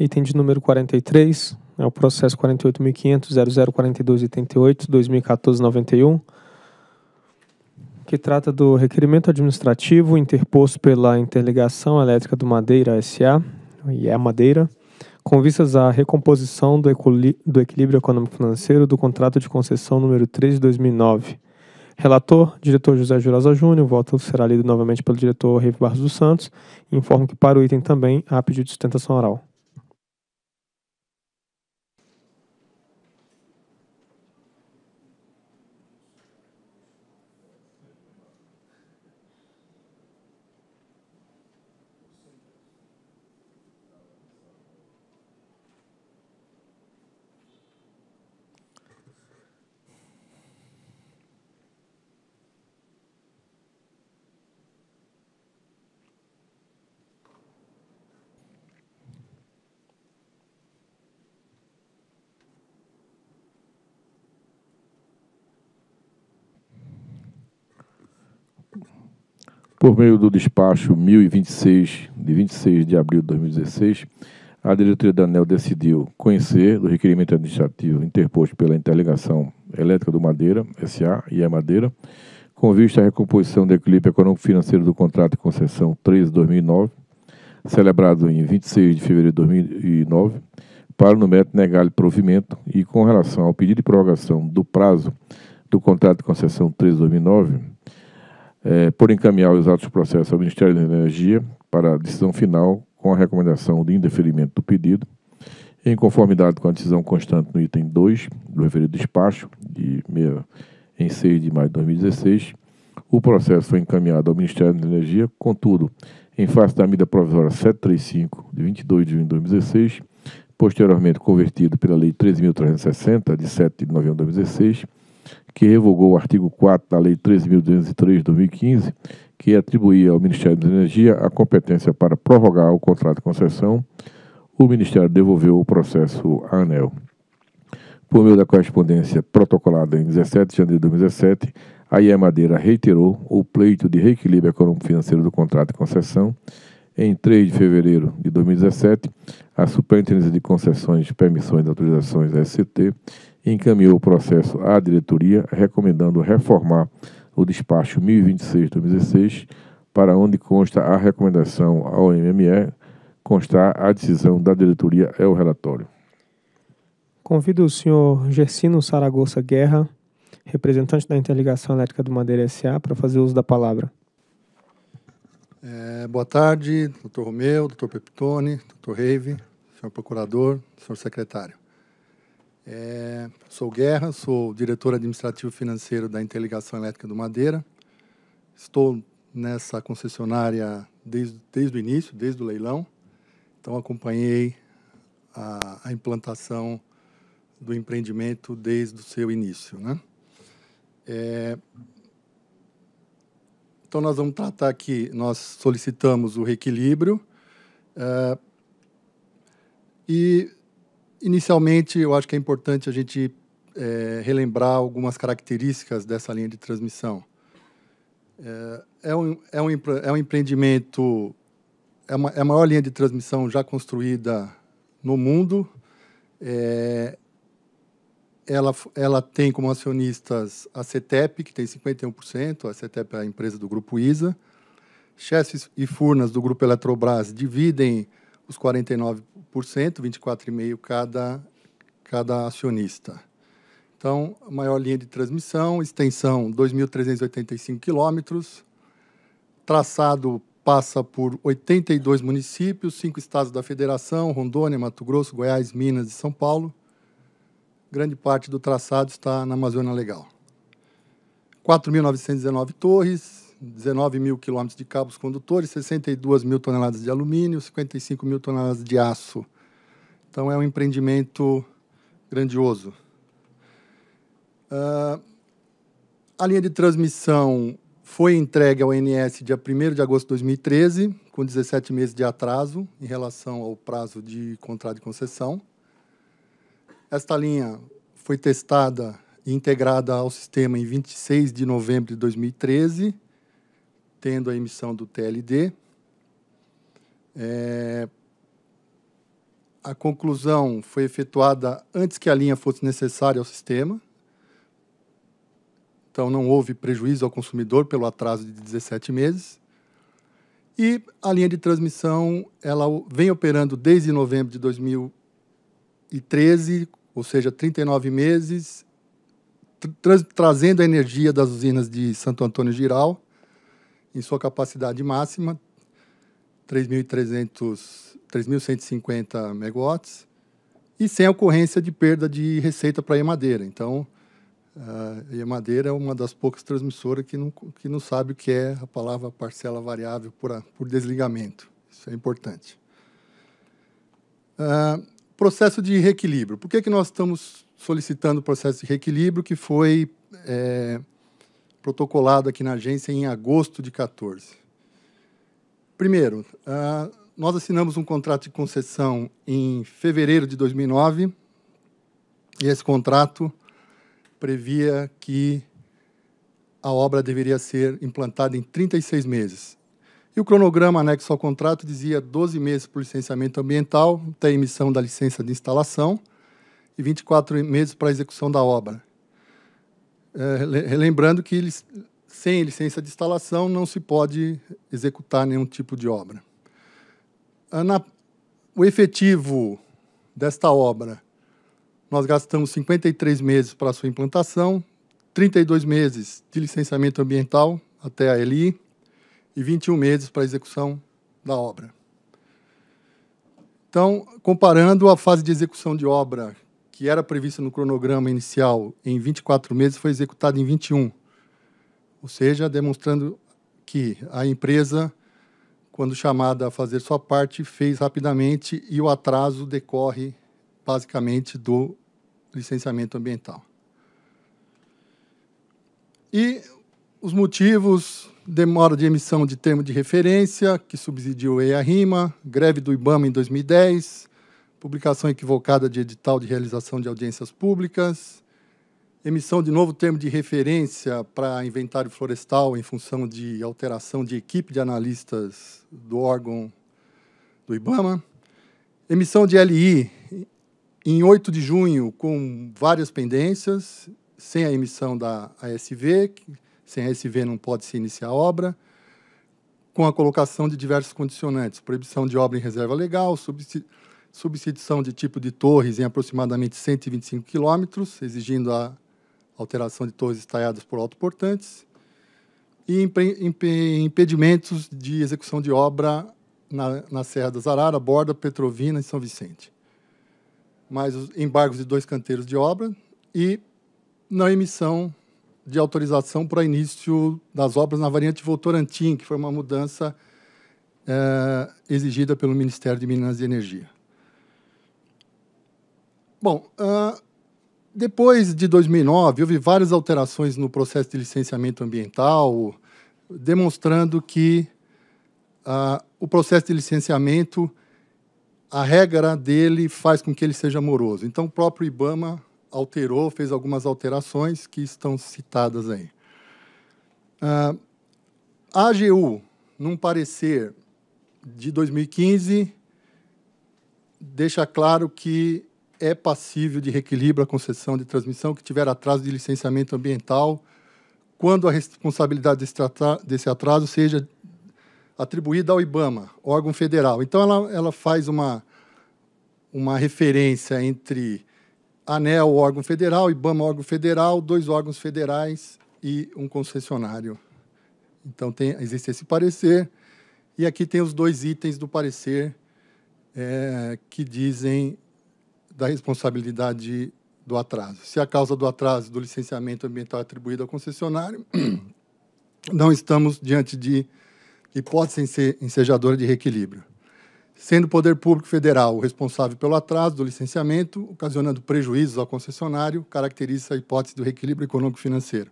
Item de número 43 é o processo 48500004288 que trata do requerimento administrativo interposto pela Interligação Elétrica do Madeira S.A., e é Madeira, com vistas à recomposição do, do equilíbrio econômico-financeiro do contrato de concessão número 3 de 2009. Relator, diretor José Jurosa Júnior, voto será lido novamente pelo diretor Rive Barros dos Santos, informo que para o item também há pedido de sustentação oral. Por meio do despacho 1026, de 26 de abril de 2016, a diretoria da ANEL decidiu conhecer do requerimento administrativo interposto pela Interligação Elétrica do Madeira, SA e a Madeira, com vista à recomposição do equilíbrio econômico-financeiro do contrato de concessão 13-2009, celebrado em 26 de fevereiro de 2009, para o método negar-lhe provimento e com relação ao pedido de prorrogação do prazo do contrato de concessão 13-2009, é, por encaminhar os atos do processo ao Ministério da Energia para a decisão final com a recomendação de indeferimento do pedido, em conformidade com a decisão constante no item 2 do referido despacho, de meia, em 6 de maio de 2016, o processo foi encaminhado ao Ministério da Energia, contudo, em face da medida provisória 735, de 22 de junho de 2016, posteriormente convertido pela Lei 13.360, de 7 de novembro de 2016, que revogou o artigo 4 da Lei 13.203 de 2015, que atribuía ao Ministério da Energia a competência para prorrogar o contrato de concessão, o Ministério devolveu o processo à ANEL. Por meio da correspondência protocolada em 17 de janeiro de 2017, a IE Madeira reiterou o pleito de reequilíbrio econômico-financeiro do contrato de concessão. Em 3 de fevereiro de 2017, a Superintendência de Concessões, Permissões e Autorizações, SCT, encaminhou o processo à diretoria, recomendando reformar o despacho 1026-2016, para onde consta a recomendação ao MME, constar a decisão da diretoria é o relatório. Convido o senhor Gersino Saragossa Guerra, representante da Interligação Elétrica do Madeira SA, para fazer uso da palavra. É, boa tarde, doutor Romeu, doutor Peptone doutor Reive, senhor procurador, senhor secretário. É, sou Guerra, sou diretor administrativo financeiro da Interligação Elétrica do Madeira. Estou nessa concessionária desde, desde o início, desde o leilão. Então, acompanhei a, a implantação do empreendimento desde o seu início. Né? É, então, nós vamos tratar aqui, nós solicitamos o reequilíbrio. É, e Inicialmente, eu acho que é importante a gente é, relembrar algumas características dessa linha de transmissão. É, é, um, é, um, é um empreendimento, é, uma, é a maior linha de transmissão já construída no mundo. É, ela, ela tem como acionistas a CETEP, que tem 51%, a CETEP é a empresa do Grupo ISA. Chesf e Furnas, do Grupo Eletrobras, dividem os 49%, 24,5% cada, cada acionista. Então, maior linha de transmissão, extensão 2.385 quilômetros, traçado passa por 82 municípios, cinco estados da federação, Rondônia, Mato Grosso, Goiás, Minas e São Paulo. Grande parte do traçado está na Amazônia Legal. 4.919 torres, 19 mil quilômetros de cabos condutores, 62 mil toneladas de alumínio, 55 mil toneladas de aço. Então é um empreendimento grandioso. Uh, a linha de transmissão foi entregue ao NS dia 1 de agosto de 2013, com 17 meses de atraso em relação ao prazo de contrato de concessão. Esta linha foi testada e integrada ao sistema em 26 de novembro de 2013 tendo a emissão do TLD. É, a conclusão foi efetuada antes que a linha fosse necessária ao sistema. Então, não houve prejuízo ao consumidor pelo atraso de 17 meses. E a linha de transmissão ela vem operando desde novembro de 2013, ou seja, 39 meses, tra trazendo a energia das usinas de Santo Antônio Giral em sua capacidade máxima, 3.150 megawatts, e sem ocorrência de perda de receita para a Emadeira. Então, a Emadeira é uma das poucas transmissoras que não, que não sabe o que é a palavra parcela variável por, a, por desligamento. Isso é importante. Uh, processo de reequilíbrio. Por que, que nós estamos solicitando o processo de reequilíbrio, que foi é, protocolado aqui na agência em agosto de 14. Primeiro, uh, nós assinamos um contrato de concessão em fevereiro de 2009 e esse contrato previa que a obra deveria ser implantada em 36 meses. E o cronograma anexo ao contrato dizia 12 meses o licenciamento ambiental, até a emissão da licença de instalação, e 24 meses para a execução da obra. É, relembrando que eles, sem licença de instalação não se pode executar nenhum tipo de obra. Ah, na, o efetivo desta obra, nós gastamos 53 meses para sua implantação, 32 meses de licenciamento ambiental até a LI e 21 meses para a execução da obra. Então, comparando a fase de execução de obra que era prevista no cronograma inicial em 24 meses foi executado em 21. Ou seja, demonstrando que a empresa, quando chamada a fazer sua parte, fez rapidamente e o atraso decorre basicamente do licenciamento ambiental. E os motivos: demora de emissão de termo de referência, que subsidiou a rima, greve do IBAMA em 2010, publicação equivocada de edital de realização de audiências públicas, emissão de novo termo de referência para inventário florestal em função de alteração de equipe de analistas do órgão do IBAMA, emissão de LI em 8 de junho com várias pendências, sem a emissão da ASV, sem a ASV não pode se iniciar a obra, com a colocação de diversos condicionantes, proibição de obra em reserva legal, substituição substituição de tipo de torres em aproximadamente 125 quilômetros, exigindo a alteração de torres estaiadas por autoportantes, e impedimentos de execução de obra na, na Serra da Zarara, Borda, Petrovina e São Vicente. Mais os embargos de dois canteiros de obra e na emissão de autorização para início das obras na variante Votorantim, que foi uma mudança é, exigida pelo Ministério de Minas e Energia. Bom, uh, depois de 2009, houve várias alterações no processo de licenciamento ambiental, demonstrando que uh, o processo de licenciamento, a regra dele faz com que ele seja moroso. Então, o próprio IBAMA alterou, fez algumas alterações que estão citadas aí. Uh, a AGU, num parecer de 2015, deixa claro que é passível de reequilíbrio a concessão de transmissão que tiver atraso de licenciamento ambiental, quando a responsabilidade desse atraso seja atribuída ao IBAMA, órgão federal. Então, ela, ela faz uma, uma referência entre ANEL, órgão federal, IBAMA, órgão federal, dois órgãos federais e um concessionário. Então, tem, existe esse parecer. E aqui tem os dois itens do parecer é, que dizem da responsabilidade do atraso. Se a causa do atraso do licenciamento ambiental é atribuída ao concessionário, não estamos diante de hipótese ensejadora de reequilíbrio. Sendo o Poder Público Federal o responsável pelo atraso do licenciamento, ocasionando prejuízos ao concessionário, caracteriza a hipótese do reequilíbrio econômico-financeiro.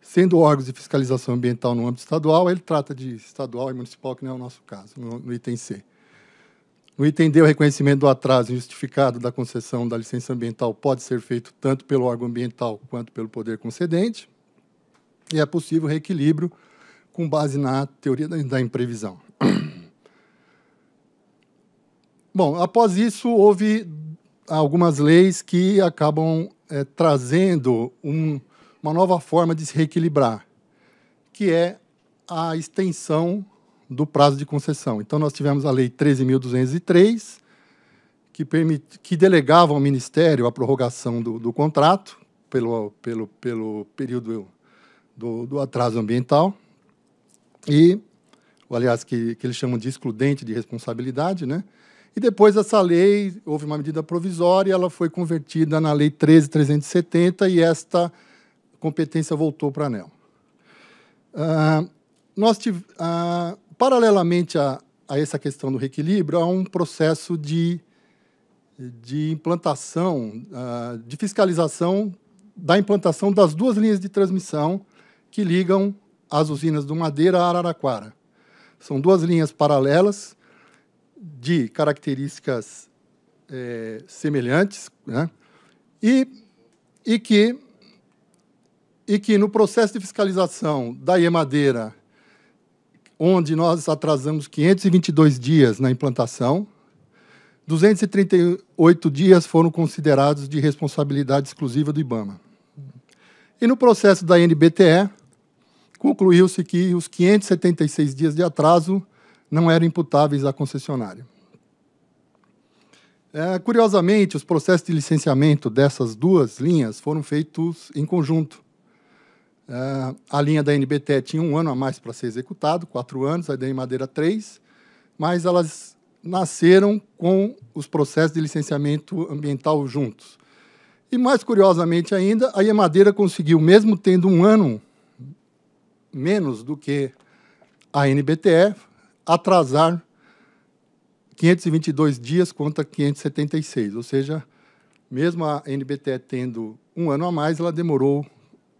Sendo órgãos de fiscalização ambiental no âmbito estadual, ele trata de estadual e municipal, que não é o nosso caso, no, no item C. No entender é o reconhecimento do atraso injustificado da concessão da licença ambiental pode ser feito tanto pelo órgão ambiental quanto pelo poder concedente, e é possível reequilíbrio com base na teoria da imprevisão. Bom, após isso, houve algumas leis que acabam é, trazendo um, uma nova forma de se reequilibrar, que é a extensão do prazo de concessão. Então, nós tivemos a Lei 13.203, que, permit, que delegava ao Ministério a prorrogação do, do contrato pelo, pelo, pelo período do, do atraso ambiental e, aliás, que, que eles chamam de excludente de responsabilidade, né? E depois essa lei, houve uma medida provisória, ela foi convertida na Lei 13.370 e esta competência voltou para a ANEL. Uh, ah, nós tivemos uh, ah, paralelamente a, a essa questão do reequilíbrio, há um processo de, de implantação, ah, de fiscalização da implantação das duas linhas de transmissão que ligam as usinas do Madeira a Araraquara. São duas linhas paralelas de características é, semelhantes né? e, e, que, e que, no processo de fiscalização da IEMadeira onde nós atrasamos 522 dias na implantação, 238 dias foram considerados de responsabilidade exclusiva do IBAMA. E no processo da NBTE, concluiu-se que os 576 dias de atraso não eram imputáveis à concessionária. É, curiosamente, os processos de licenciamento dessas duas linhas foram feitos em conjunto, Uh, a linha da NBT tinha um ano a mais para ser executado, quatro anos, a da Madeira três, mas elas nasceram com os processos de licenciamento ambiental juntos. E mais curiosamente ainda, a Emadeira conseguiu, mesmo tendo um ano menos do que a NBTE, atrasar 522 dias contra 576, ou seja, mesmo a NBTE tendo um ano a mais, ela demorou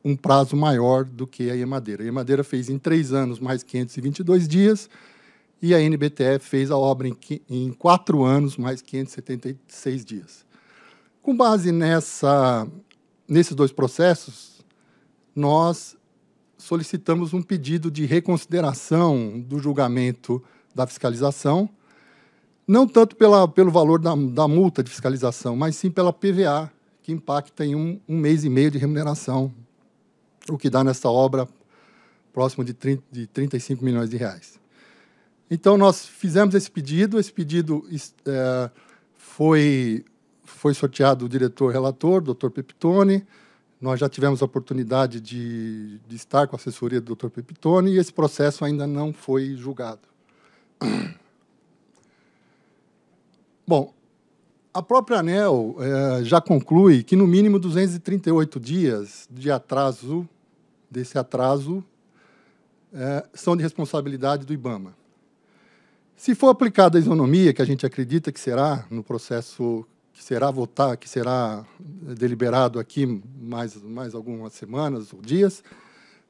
um prazo maior do que a Emadeira. A Emadeira fez em três anos mais 522 dias e a NBTE fez a obra em, em quatro anos mais 576 dias. Com base nessa, nesses dois processos, nós solicitamos um pedido de reconsideração do julgamento da fiscalização, não tanto pela, pelo valor da, da multa de fiscalização, mas sim pela PVA, que impacta em um, um mês e meio de remuneração o que dá nessa obra próximo de, 30, de 35 milhões de reais. Então, nós fizemos esse pedido, esse pedido é, foi, foi sorteado o diretor-relator, Dr. Pepitone, nós já tivemos a oportunidade de, de, estar com a assessoria do Dr. Pepitone e esse processo ainda não foi julgado. Bom, a própria ANEL é, já conclui que no mínimo 238 dias de atraso desse atraso é, são de responsabilidade do IBAMA. Se for aplicada a isonomia, que a gente acredita que será no processo que será votar, que será deliberado aqui mais mais algumas semanas ou dias,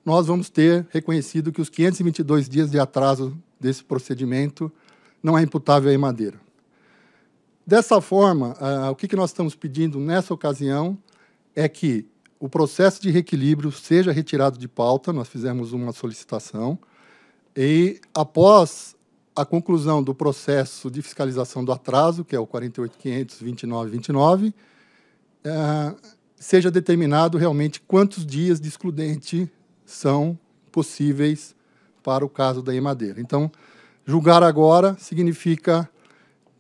nós vamos ter reconhecido que os 522 dias de atraso desse procedimento não é imputável à Emadeira. Dessa forma, ah, o que, que nós estamos pedindo nessa ocasião é que o processo de reequilíbrio seja retirado de pauta, nós fizemos uma solicitação, e após a conclusão do processo de fiscalização do atraso, que é o 48.500.29.29, é, eh, seja determinado realmente quantos dias de excludente são possíveis para o caso da emadeira. Então, julgar agora significa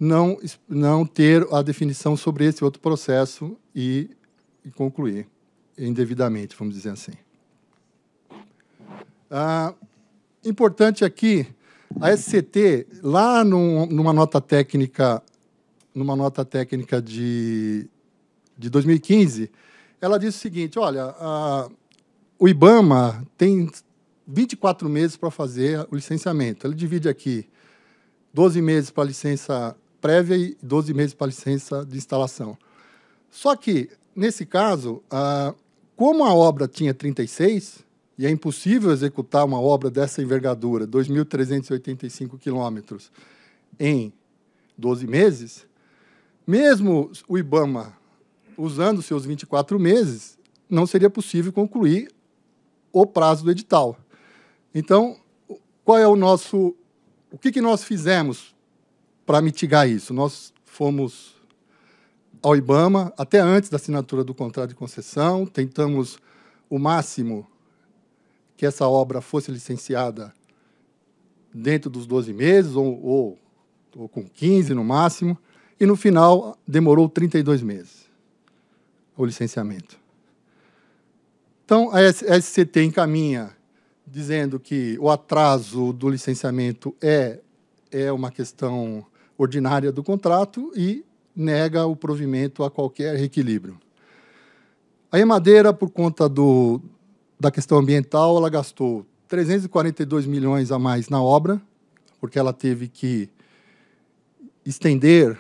não, não ter a definição sobre esse outro processo e, e concluir indevidamente, vamos dizer assim. Ah, importante aqui, a SCT, lá numa nota técnica, numa nota técnica de, de 2015, ela disse o seguinte: olha, a, o IBAMA tem 24 meses para fazer o licenciamento. Ele divide aqui 12 meses para licença prévia e 12 meses para licença de instalação. Só que, nesse caso, a, como a obra tinha 36, e é impossível executar uma obra dessa envergadura, 2.385 quilômetros, em 12 meses, mesmo o IBAMA usando seus 24 meses, não seria possível concluir o prazo do edital. Então, qual é o nosso. O que, que nós fizemos para mitigar isso? Nós fomos ao IBAMA, até antes da assinatura do contrato de concessão, tentamos o máximo que essa obra fosse licenciada dentro dos 12 meses, ou, ou, ou com 15 no máximo, e no final demorou 32 meses o licenciamento. Então, a SCT encaminha dizendo que o atraso do licenciamento é, é uma questão ordinária do contrato e nega o provimento a qualquer reequilíbrio. A Emadeira, por conta do, da questão ambiental, ela gastou 342 milhões a mais na obra, porque ela teve que estender,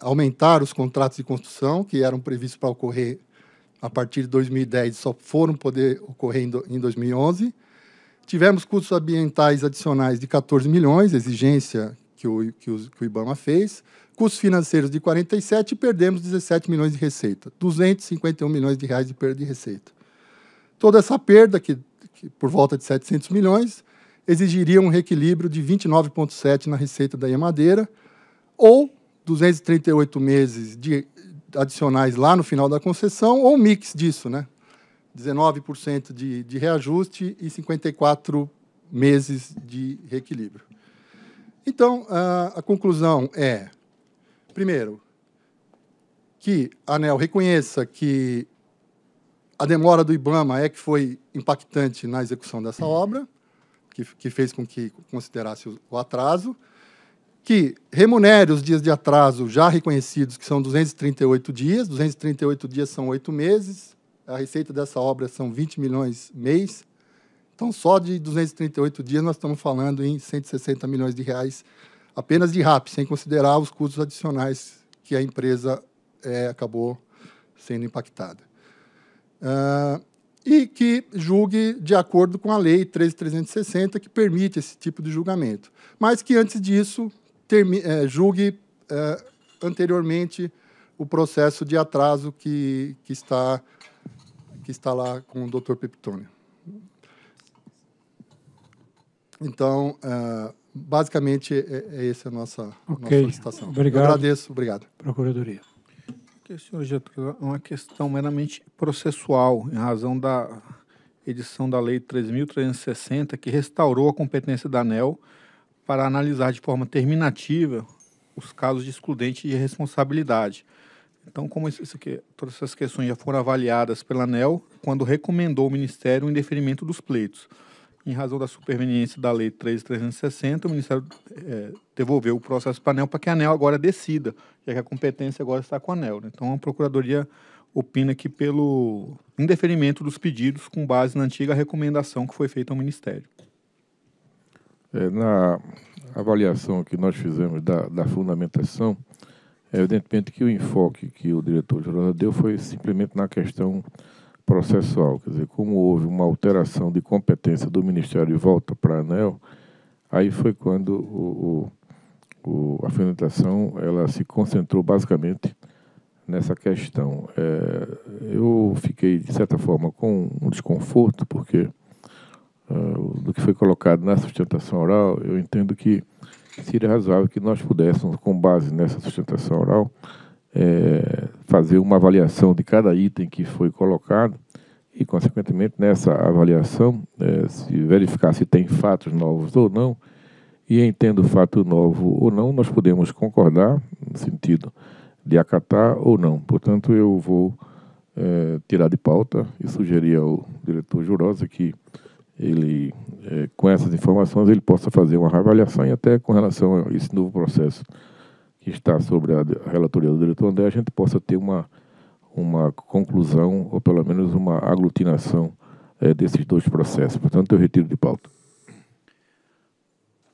aumentar os contratos de construção, que eram previstos para ocorrer a partir de 2010, só foram poder ocorrer em 2011. Tivemos custos ambientais adicionais de 14 milhões, exigência que o, que o, que o IBAMA fez, Custos financeiros de 47 e perdemos 17 milhões de receita, 251 milhões de reais de perda de receita. Toda essa perda, que, que por volta de 700 milhões, exigiria um reequilíbrio de 29,7 na receita da Madeira ou 238 meses de adicionais lá no final da concessão, ou um mix disso, né? 19% de, de reajuste e 54 meses de reequilíbrio. Então, a, ah, a conclusão é primeiro, que a ANEL reconheça que a demora do IBAMA é que foi impactante na execução dessa uhum. obra, que, que fez com que considerasse o, o atraso, que remunere os dias de atraso já reconhecidos, que são 238 dias, 238 dias são oito meses, a receita dessa obra são 20 milhões mês, então só de 238 dias nós estamos falando em 160 milhões de reais apenas de RAP, sem considerar os custos adicionais que a empresa é, acabou sendo impactada. Uh, e que julgue de acordo com a Lei 13.360, que permite esse tipo de julgamento. Mas que, antes disso, termi, é, julgue é, anteriormente o processo de atraso que, que, está, que está lá com o Dr. Peptônio. Então, uh, basicamente é, é, é essa a nossa, okay. nossa citação. Obrigado. Eu agradeço, obrigado. Procuradoria. Okay, senhor Getúlio, uma questão meramente processual, em razão da edição da Lei 3.360, que restaurou a competência da ANEL para analisar de forma terminativa os casos de excludente de responsabilidade. Então, como isso, isso aqui, todas essas questões já foram avaliadas pela ANEL, quando recomendou ao Ministério o indeferimento dos pleitos. Em razão da superveniência da Lei 3.360, o Ministério é, devolveu o processo para a ANEL para que a ANEL agora decida, já que a competência agora está com a ANEL. Né? Então, a Procuradoria opina que pelo indeferimento dos pedidos com base na antiga recomendação que foi feita ao Ministério. É, na avaliação que nós fizemos da, da fundamentação, é evidentemente que o enfoque que o diretor-geral deu foi simplesmente na questão processual. Quer dizer, como houve uma alteração de competência do Ministério de volta para a ANEL, aí foi quando o, o, a finalização ela se concentrou basicamente nessa questão. É, eu fiquei, de certa forma, com um desconforto, porque uh, do que foi colocado na sustentação oral, eu entendo que seria razoável que nós pudéssemos, com base nessa sustentação oral, é, fazer uma avaliação de cada item que foi colocado e, consequentemente, nessa avaliação, é, se verificar se tem fatos novos ou não, e entendo fato novo ou não, nós podemos concordar no sentido de acatar ou não. Portanto, eu vou é, tirar de pauta e sugerir ao diretor Jurosa que ele, é, com essas informações, ele possa fazer uma avaliação e até com relação a esse novo processo que está sobre a relatoria do diretor André, a gente possa ter uma, uma conclusão, ou pelo menos uma aglutinação é, desses dois processos. Portanto, eu retiro de pauta.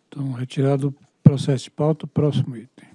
Então, retirado o processo de pauta, próximo item.